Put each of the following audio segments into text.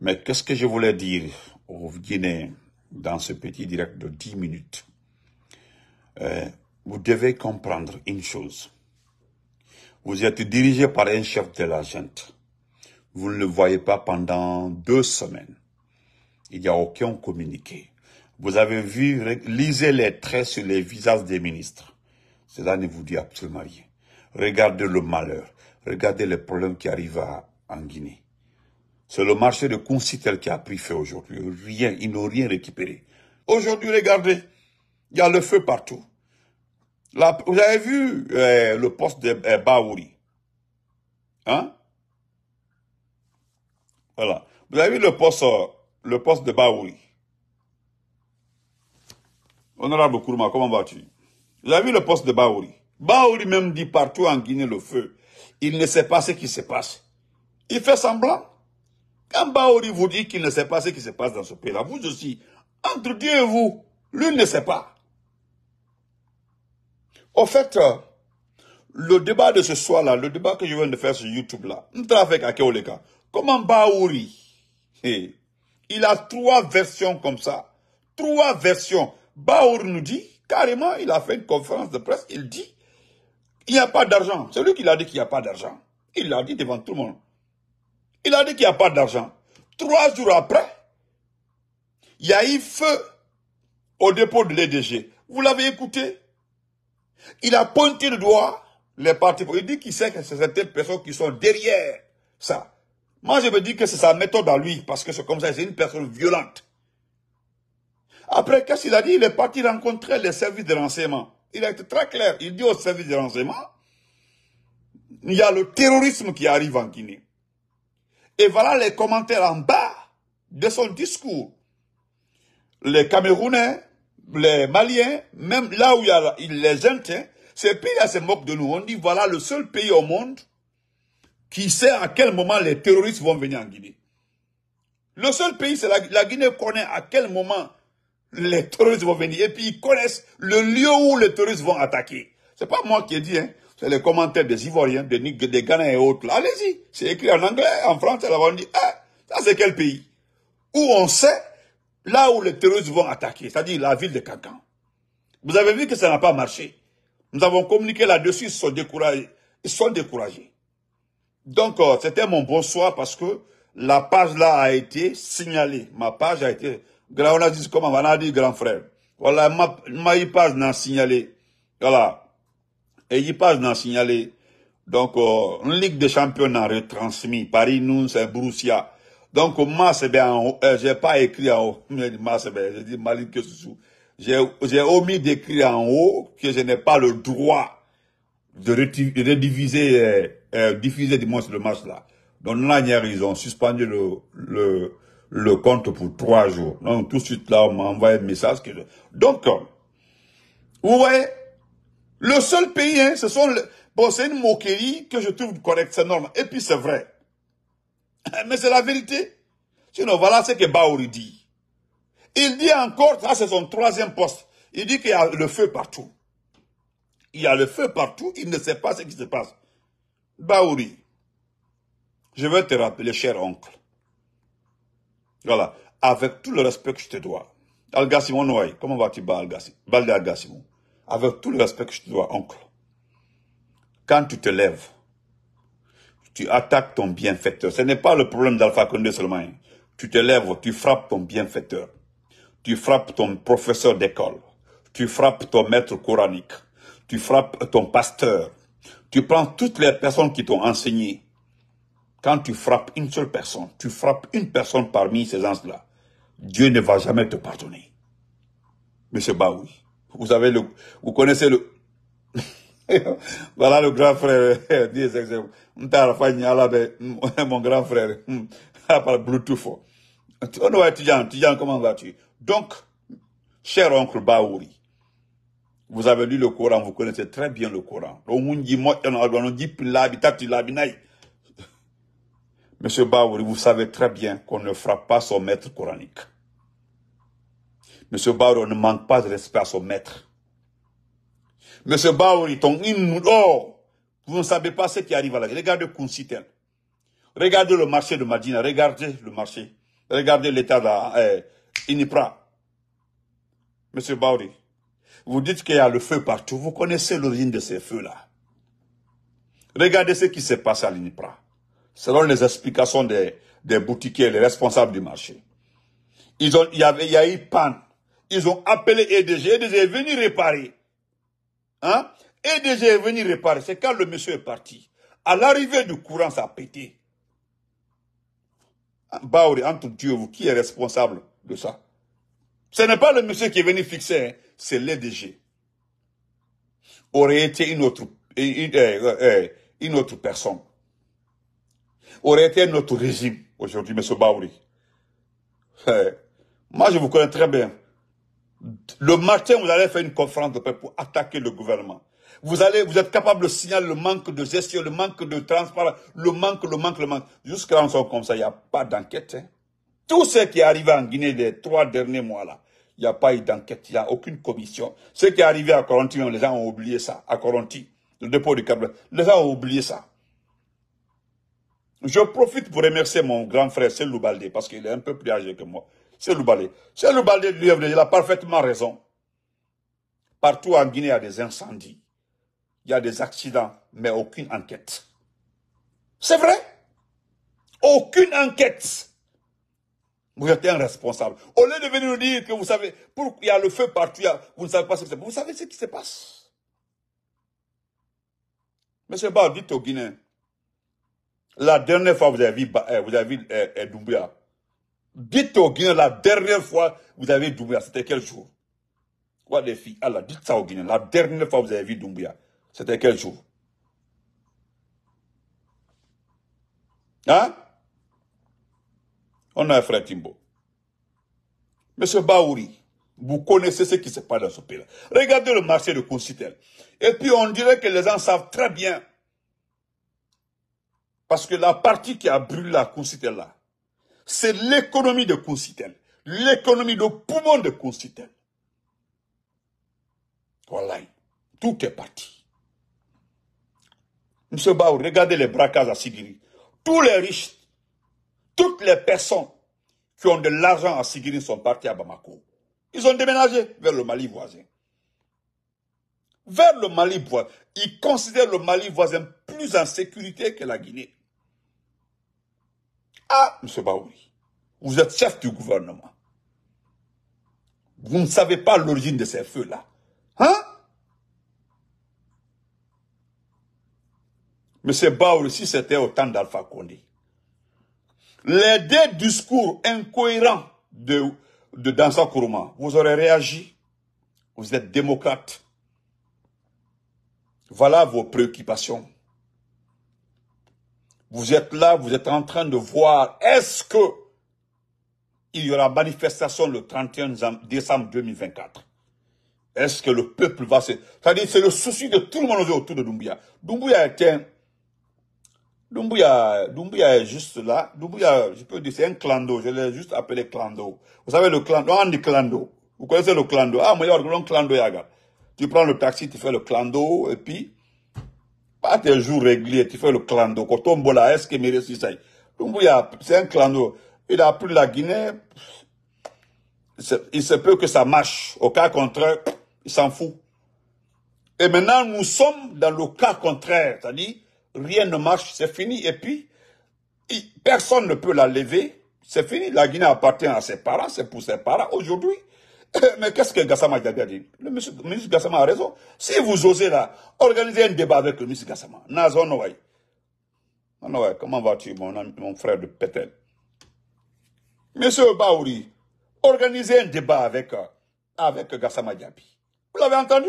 Mais qu'est-ce que je voulais dire aux Guinéens dans ce petit direct de 10 minutes euh, Vous devez comprendre une chose. Vous êtes dirigé par un chef de la gente. Vous ne le voyez pas pendant deux semaines. Il n'y a aucun communiqué. Vous avez vu, lisez les traits sur les visages des ministres. Cela ne vous dit absolument rien. Regardez le malheur. Regardez les problèmes qui arrivent en Guinée. C'est le marché de tel qui a pris feu aujourd'hui. Rien, ils n'ont rien récupéré. Aujourd'hui, regardez, il y a le feu partout. vous avez vu euh, le poste de euh, Baouri Hein Voilà. Vous avez vu le poste, euh, le poste de Baouri Honorable Kourma, comment vas-tu Vous avez vu le poste de Baouri Baouri même dit partout en Guinée le feu. Il ne sait pas ce qui se passe. Il fait semblant. Quand Baori vous dit qu'il ne sait pas ce qui se passe dans ce pays-là, vous aussi, entre Dieu et vous, lui ne sait pas. Au fait, euh, le débat de ce soir-là, le débat que je viens de faire sur YouTube-là, nous avec Akeoleka. Comment Baori, eh, il a trois versions comme ça. Trois versions. Baori nous dit, carrément, il a fait une conférence de presse, il dit, il n'y a pas d'argent. C'est lui qui l'a dit qu'il n'y a pas d'argent. Il l'a dit devant tout le monde. Il a dit qu'il n'y a pas d'argent. Trois jours après, il y a eu feu au dépôt de l'EDG. Vous l'avez écouté Il a pointé le doigt les partis. Il dit qu'il sait que c'est certaines personnes qui sont derrière ça. Moi, je me dis que c'est sa méthode à lui, parce que c'est comme ça, c'est une personne violente. Après, qu'est-ce qu'il a dit Il est parti rencontrer les services de renseignement. Il a été très clair. Il dit aux services de renseignement, il y a le terrorisme qui arrive en Guinée. Et voilà les commentaires en bas de son discours. Les Camerounais, les Maliens, même là où il les Indiens, hein, ces pays-là se moquent de nous. On dit voilà le seul pays au monde qui sait à quel moment les terroristes vont venir en Guinée. Le seul pays, c'est la, la, Guinée connaît à quel moment les terroristes vont venir. Et puis ils connaissent le lieu où les terroristes vont attaquer. C'est pas moi qui ai dit, hein c'est les commentaires des Ivoiriens, des, des et autres. Allez-y, c'est écrit en anglais, en français, là on dit, ah, ça c'est quel pays Où on sait là où les terroristes vont attaquer, c'est-à-dire la ville de Kakan. Vous avez vu que ça n'a pas marché. Nous avons communiqué là-dessus, ils sont découragés. Ils sont découragés. Donc, euh, c'était mon bonsoir parce que la page là a été signalée. Ma page a été, on a dit comment on a dit grand frère. Voilà, ma, ma page n'a signalé. Voilà. Et il passe dans signaler. Donc, euh, une ligue de championnat retransmis. Paris, nous, c'est Borussia. Donc, moi, c'est eh bien en haut. Euh, j'ai pas écrit en haut. Mais moi, c'est eh bien. J'ai dit Malik que J'ai omis d'écrire en haut que je n'ai pas le droit de rediviser, euh, diffuser du moins le match là. Donc là, ils ont suspendu le, le, le compte pour trois jours. Donc tout de suite là, on m'a envoyé un message. Que Donc, euh, ouais, le seul pays, hein, ce sont... Le... Bon, c'est une moquerie que je trouve correcte, c'est normal. Et puis c'est vrai. Eh, mais c'est la vérité. Sinon, voilà ce que Baouri dit. Il dit encore, ça c'est son troisième poste. Il dit qu'il y a le feu partout. Il y a le feu partout, il ne sait pas ce qui se passe. Baouri, je veux te rappeler, cher oncle. Voilà. Avec tout le respect que je te dois. Algassimon comment vas-tu, Balde avec tout le respect que je te dois, oncle, quand tu te lèves, tu attaques ton bienfaiteur. Ce n'est pas le problème d'Alpha Condé seulement. Tu te lèves, tu frappes ton bienfaiteur. Tu frappes ton professeur d'école. Tu frappes ton maître coranique. Tu frappes ton pasteur. Tu prends toutes les personnes qui t'ont enseigné. Quand tu frappes une seule personne, tu frappes une personne parmi ces gens-là. Dieu ne va jamais te pardonner. Monsieur Baoui. Vous le, vous connaissez le... voilà le grand frère. Ben, mon grand frère. Par Bluetooth. On comment vas-tu Donc, cher oncle Baouri, vous avez lu le Coran, vous connaissez très bien le Coran. Monsieur Baouri, vous savez très bien qu'on ne frappe pas son maître coranique. Monsieur Bauri, on ne manque pas de respect à son maître. Monsieur Bauri, ton oh, vous ne savez pas ce qui arrive à la Regardez Kunsitel. Regardez le marché de Madina. Regardez le marché. Regardez l'état d'Inipra. euh, Inipra. Monsieur Baouri, vous dites qu'il y a le feu partout. Vous connaissez l'origine de ces feux-là. Regardez ce qui s'est passé à l'Inipra. Selon les explications des, des boutiquiers, les responsables du marché. Ils ont, il y avait, il y a eu panne ils ont appelé EDG. EDG est venu réparer. EDG hein? e est venu réparer. C'est quand le monsieur est parti. À l'arrivée du courant, ça a pété. Hein, Baouri, entre Dieu, vous, qui est responsable de ça Ce n'est pas le monsieur qui est venu fixer, hein. c'est l'EDG. Aurait été une autre, euh, euh, euh, une, autre personne. Aurait été un autre régime aujourd'hui, monsieur Baouri. Moi, je vous connais très bien. Le matin, vous allez faire une conférence de paix pour attaquer le gouvernement. Vous vous êtes capable de signaler le manque de gestion, le manque de transparence, le manque, le manque, le manque. Jusqu'à on comme ça, il n'y a pas d'enquête. Hein. Tout ce qui est arrivé en Guinée les trois derniers mois-là, il n'y a pas eu d'enquête, il n'y a aucune commission. Ce qui est arrivé à Coronti, les gens ont oublié ça. À Coronti, le dépôt du câble, les gens ont oublié ça. Je profite pour remercier mon grand frère, c'est parce qu'il est un peu plus âgé que moi. C'est le balai de lui, il a parfaitement raison. Partout en Guinée, il y a des incendies. Il y a des accidents, mais aucune enquête. C'est vrai. Aucune enquête. Vous êtes un responsable. Au lieu de venir nous dire que vous savez, pour, il y a le feu partout, vous ne savez pas ce qui se passe. Vous savez ce qui se passe. Monsieur Bar, dites aux Guinéens, la dernière fois vous avez vu, eh, vous eh, eh, Dites aux Guinéens la dernière fois vous avez vu Doumbia, c'était quel jour Quoi les filles ah dites ça aux Guinéens. La dernière fois vous avez vu Doumbia, c'était quel jour Hein On a un frère Timbo. Monsieur Baouri, vous connaissez ce qui se passe dans ce pays-là. Regardez le marché de Concitel. Et puis on dirait que les gens savent très bien. Parce que la partie qui a brûlé la Concitel là, c'est l'économie de Kounsitel. l'économie de poumon de Kounsitel. Voilà, tout est parti. Monsieur Baou, regardez les braquages à Sigiri. Tous les riches, toutes les personnes qui ont de l'argent à Sigiri sont partis à Bamako. Ils ont déménagé vers le Mali voisin. Vers le Mali voisin. Ils considèrent le Mali voisin plus en sécurité que la Guinée. Ah, M. Baouri, vous êtes chef du gouvernement. Vous ne savez pas l'origine de ces feux-là. Hein M. Baouri, si c'était au temps d'Alpha Condé, les deux discours incohérents de, de Dansa Kourouma, vous aurez réagi. Vous êtes démocrate. Voilà vos préoccupations. Vous êtes là, vous êtes en train de voir, est-ce que il y aura manifestation le 31 décembre 2024 Est-ce que le peuple va se... C'est-à-dire, c'est le souci de tout le monde autour de Doumbouya. Doumbouya est un... Doumbouya, Doumbouya est juste là. Doumbouya, je peux dire, c'est un clando. Je l'ai juste appelé clando. Vous savez, le clando, on dit clando. Vous connaissez le clando. Ah, moi, il y a un clando, Tu prends le taxi, tu fais le clando, et puis, pas tes jours réguliers, tu fais le clan est-ce c'est un d'eau. Il a pris la Guinée. Il se peut que ça marche. Au cas contraire, il s'en fout. Et maintenant, nous sommes dans le cas contraire. C'est-à-dire, rien ne marche, c'est fini. Et puis, personne ne peut la lever. C'est fini. La Guinée appartient à ses parents, c'est pour ses parents. Aujourd'hui, euh, mais qu'est-ce que Gassama Diaby a dit Le ministre Gassama a raison. Si vous osez là, organiser un débat avec le ministre Gassama. Nazon Noaï. comment vas-tu, mon, mon frère de Pétel Monsieur Baouri, organisez un débat avec, euh, avec Gassama Diaby. Vous l'avez entendu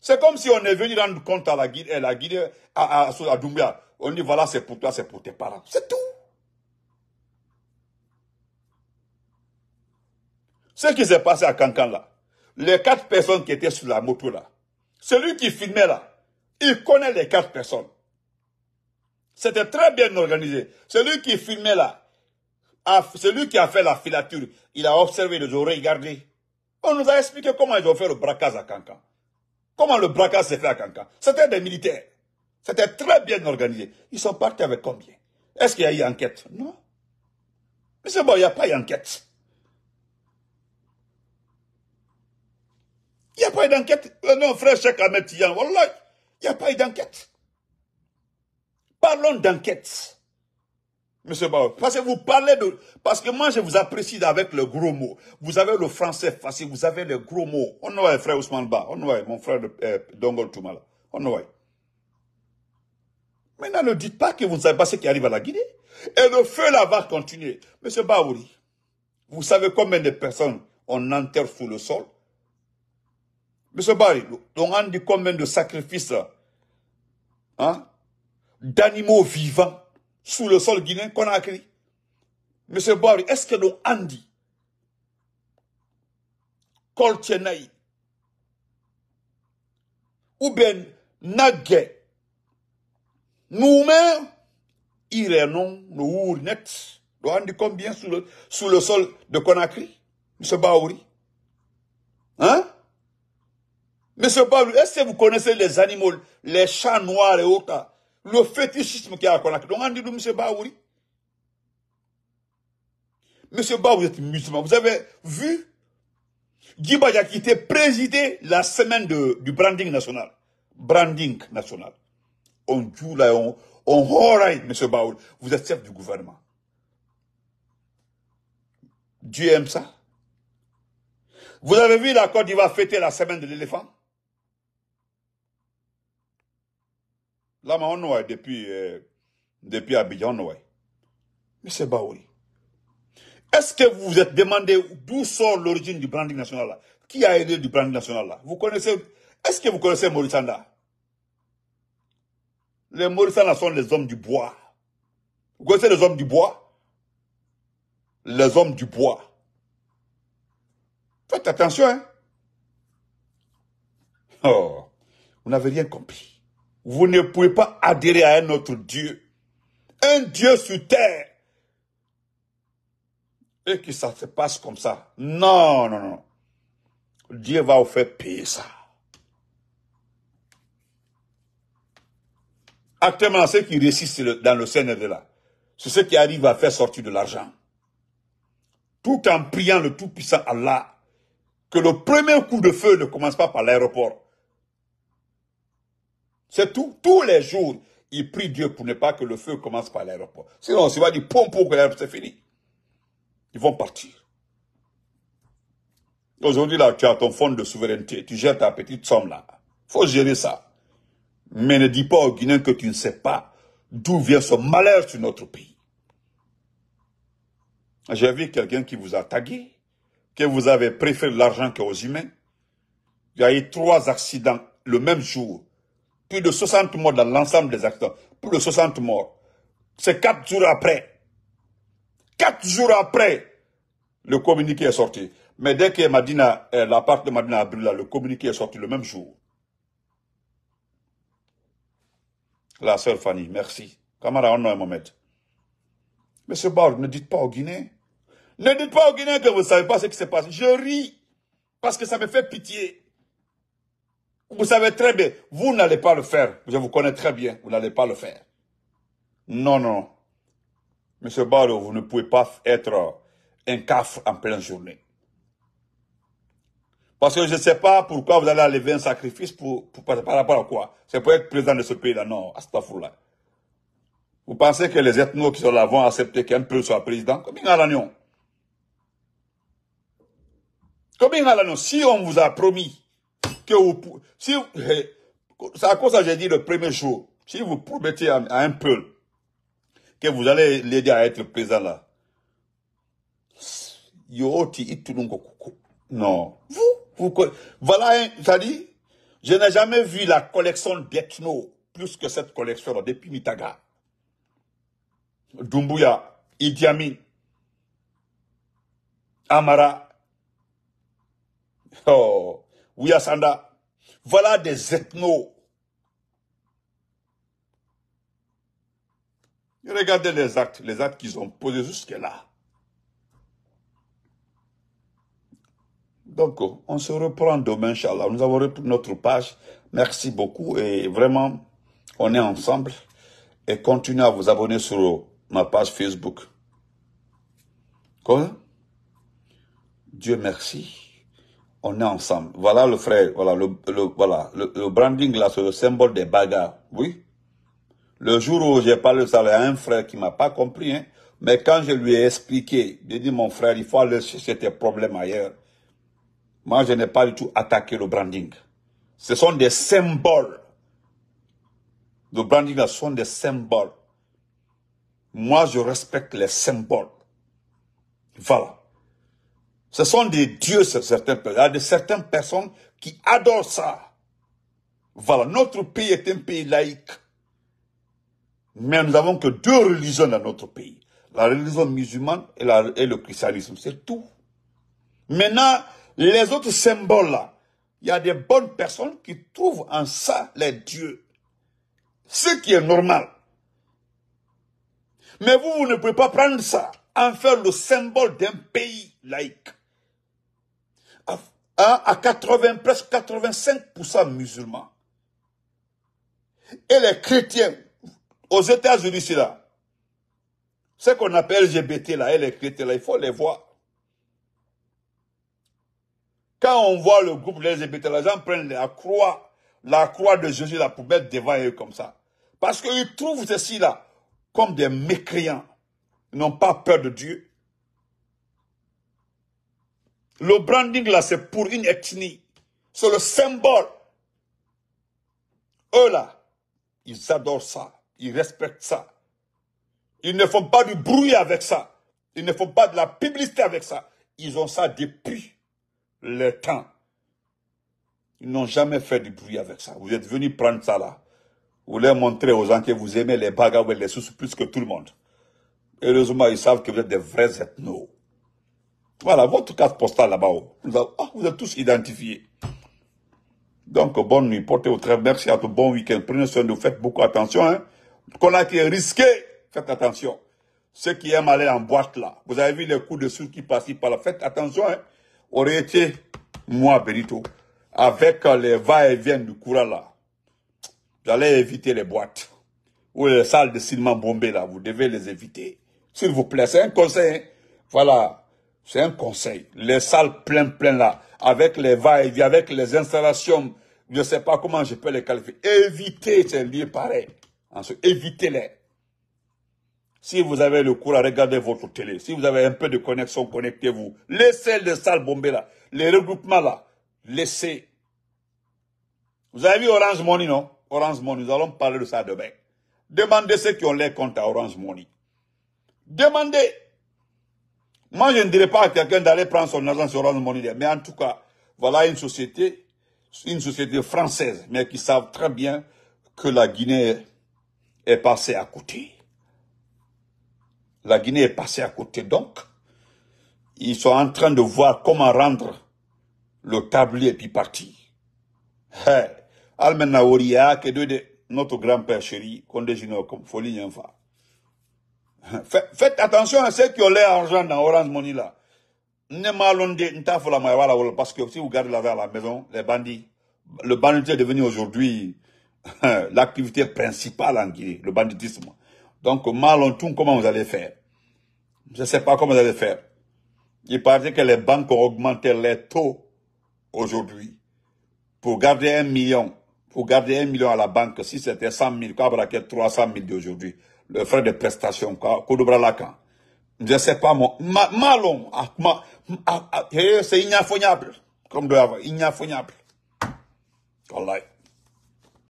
C'est comme si on est venu rendre compte à la guide, à, la guide, à Doumbia. On dit voilà, c'est pour toi, c'est pour tes parents. C'est tout. Ce qui s'est passé à Cancan là, les quatre personnes qui étaient sur la moto là, celui qui filmait là, il connaît les quatre personnes. C'était très bien organisé. Celui qui filmait là, celui qui a fait la filature, il a observé, les a regardé. On nous a expliqué comment ils ont fait le braquage à Cancan. Comment le braquage s'est fait à Cancan. C'était des militaires. C'était très bien organisé. Ils sont partis avec combien Est-ce qu'il y a eu enquête Non. Mais c'est bon, il n'y a pas eu enquête. Il n'y a pas eu d'enquête. Euh, non, frère Cheikh Ahmed il n'y a pas eu d'enquête. Parlons d'enquête. Monsieur Baouri. parce que vous parlez de... Parce que moi, je vous apprécie avec le gros mot. Vous avez le français facile, vous avez le gros mot. On voit frère Ousmane Ba, on voit mon frère euh, Dongol Toumala, on voit. Maintenant, ne dites pas que vous n'avez savez pas ce qui arrive à la Guinée. Et le feu là va continuer. Monsieur Baouri, vous savez combien de personnes on enterre sous le sol Monsieur Barry, on dit combien de sacrifices hein, d'animaux vivants sous le sol guinéen Conakry a Monsieur Barry, est-ce que nous dit Kolchenay, ou bien Nagé, nous-mêmes, Irénon, nous net, nous dit combien sous le, sous le sol de Conakry, Monsieur Baouri Hein Monsieur Pablo, est-ce que vous connaissez les animaux, les chats noirs et autres, le fétichisme qu'il y a à Conakry Donc, on dit, monsieur Baouri. Monsieur Ba, vous êtes musulman. Vous avez vu Djibadia qui était présidé la semaine de, du branding national. Branding national. On joue là, on, on right, monsieur Vous êtes chef du gouvernement. Dieu aime ça. Vous avez vu la Côte d'Ivoire fêter la semaine de l'éléphant Là, on depuis, euh, depuis Abidjan Mais Monsieur Baoui, est-ce que vous vous êtes demandé d'où sort l'origine du branding national là Qui a aidé du branding national là Vous connaissez, est-ce que vous connaissez Mauritanda Les Mauritanda sont les hommes du bois. Vous connaissez les hommes du bois Les hommes du bois. Faites attention, hein. Oh, vous n'avez rien compris vous ne pouvez pas adhérer à un autre Dieu. Un Dieu sur terre. Et que ça se passe comme ça. Non, non, non. Dieu va vous faire payer ça. Actuellement, ceux qui réussissent dans le CNRD là, c'est ceux qui arrivent à faire sortir de l'argent. Tout en priant le Tout-Puissant Allah que le premier coup de feu ne commence pas par l'aéroport. C'est tout. Tous les jours, ils prient Dieu pour ne pas que le feu commence par l'aéroport. Sinon, on va dire pompe l'aéroport, c'est fini. Ils vont partir. Aujourd'hui, là, tu as ton fonds de souveraineté. Tu gères ta petite somme là. faut gérer ça. Mais ne dis pas aux Guinéens que tu ne sais pas d'où vient ce malheur sur notre pays. J'ai vu quelqu'un qui vous a tagué, que vous avez préféré l'argent qu'aux humains. Il y a eu trois accidents le même jour de 60 morts dans l'ensemble des acteurs, plus de 60 morts. C'est quatre jours après. Quatre jours après, le communiqué est sorti. Mais dès que Madina, euh, part de Madina a brûlé le communiqué est sorti le même jour. La sœur Fanny, merci. Kamara a Mohamed. Monsieur monsieur ne dites pas aux Guinéens. Ne dites pas aux Guinéens que vous ne savez pas ce qui se passe. Je ris parce que ça me fait pitié. Vous savez très bien, vous n'allez pas le faire. Je vous connais très bien, vous n'allez pas le faire. Non, non. Monsieur Baro, vous ne pouvez pas être un cafre en pleine journée. Parce que je ne sais pas pourquoi vous allez enlever un sacrifice pour, par rapport à quoi. C'est pour être président de ce pays-là. Non, à là Vous pensez que les ethnos qui sont là vont accepter qu'un peu soit président Combien à Comme Combien Si on vous a promis que vous... Si, c'est à cause ça j'ai dit le premier jour. Si vous promettez à, un peu que vous allez l'aider à être présent là, non. Vous, vous, voilà, j'ai dit, je n'ai jamais vu la collection d'ethno plus que cette collection depuis Mitaga. Dumbuya, Idiami, Amara. Oh. Oui, Asanda, Voilà des ethnos. Regardez les actes, les actes qu'ils ont posés jusque-là. Donc, on se reprend demain, Inch'Allah. Nous avons repris notre page. Merci beaucoup et vraiment, on est ensemble. Et continuez à vous abonner sur ma page Facebook. Quoi Dieu merci on est ensemble. Voilà le frère, voilà le, voilà le, branding là, c'est le symbole des bagarres. Oui. Le jour où j'ai parlé ça, il y a un frère qui m'a pas compris, hein, mais quand je lui ai expliqué, j'ai dit mon frère, il faut aller chercher tes problèmes ailleurs. Moi, je n'ai pas du tout attaqué le branding. Ce sont des symboles. Le branding là, ce sont des symboles. Moi, je respecte les symboles. Voilà. Ce sont des dieux, certains, il y a de certaines personnes qui adorent ça. Voilà, notre pays est un pays laïque. Mais nous n'avons que deux religions dans notre pays. La religion musulmane et, et le christianisme, c'est tout. Maintenant, les autres symboles là, il y a des bonnes personnes qui trouvent en ça les dieux. Ce qui est normal. Mais vous, vous ne pouvez pas prendre ça, en faire le symbole d'un pays laïque à 80, presque 85% musulmans. Et les chrétiens, aux États-Unis, c'est là. Ce qu'on appelle LGBT là, et les chrétiens là, il faut les voir. Quand on voit le groupe LGBT, les gens prennent la croix, la croix de Jésus la pour mettre devant eux comme ça. Parce qu'ils trouvent ceci là comme des mécréants. Ils n'ont pas peur de Dieu. Le branding, là, c'est pour une ethnie. C'est le symbole. Eux, là, ils adorent ça. Ils respectent ça. Ils ne font pas du bruit avec ça. Ils ne font pas de la publicité avec ça. Ils ont ça depuis le temps. Ils n'ont jamais fait du bruit avec ça. Vous êtes venus prendre ça là. Vous voulez montrer aux gens que vous aimez les bagarres et les sous plus que tout le monde. Heureusement, ils savent que vous êtes des vrais ethnos. Voilà, votre carte postale là-bas. Ah, vous, êtes tous identifiés. Donc, bonne nuit, portez au bien. Merci à tous. Bon week-end. Prenez soin de vous. Faites beaucoup attention. Hein. Qu'on a qui est risqué, faites attention. Ceux qui aiment aller en boîte là, vous avez vu les coups de sourd qui passent par là. Faites attention. Aurait hein. été, moi, Benito, avec euh, les va-et-vient du courant là, allez éviter les boîtes ou les salles de cinéma bombées là. Vous devez les éviter. S'il vous plaît, c'est un conseil. Hein. Voilà. C'est un conseil. Les salles pleines, pleines là, avec les va avec les installations, je ne sais pas comment je peux les qualifier. Évitez ces lieux pareils. Évitez-les. Si vous avez le courage, regarder votre télé. Si vous avez un peu de connexion, connectez-vous. Laissez les salles bombées là. Les regroupements là. Laissez. Vous avez vu Orange Money, non Orange Money, nous allons parler de ça demain. Demandez ceux qui ont les comptes à Orange Money. Demandez moi, je ne dirais pas à quelqu'un d'aller prendre son argent sur Orange Money. Mais en tout cas, voilà une société, une société française, mais qui savent très bien que la Guinée est passée à côté. La Guinée est passée à côté. Donc, ils sont en train de voir comment rendre le tablier et puis parti. Almen que de notre grand-père chéri, qu'on comme folie, Faites attention à ceux qui ont l'argent dans Orange Money là. Parce que si vous gardez l'argent à la maison, les bandits, le bandit est devenu aujourd'hui l'activité principale en Guinée, le banditisme. Donc, Malontoum, comment vous allez faire Je ne sais pas comment vous allez faire. Il paraît que les banques ont augmenté les taux aujourd'hui pour garder un million, pour garder un million à la banque, si c'était 100 000, trois 300 000 d'aujourd'hui le frère de prestation, Koudoubra Lakan. Je sais pas, moi, malon, ah, ah, ah, eh, c'est ignafognable, comme doit avoir, ignafognable. Wallahi.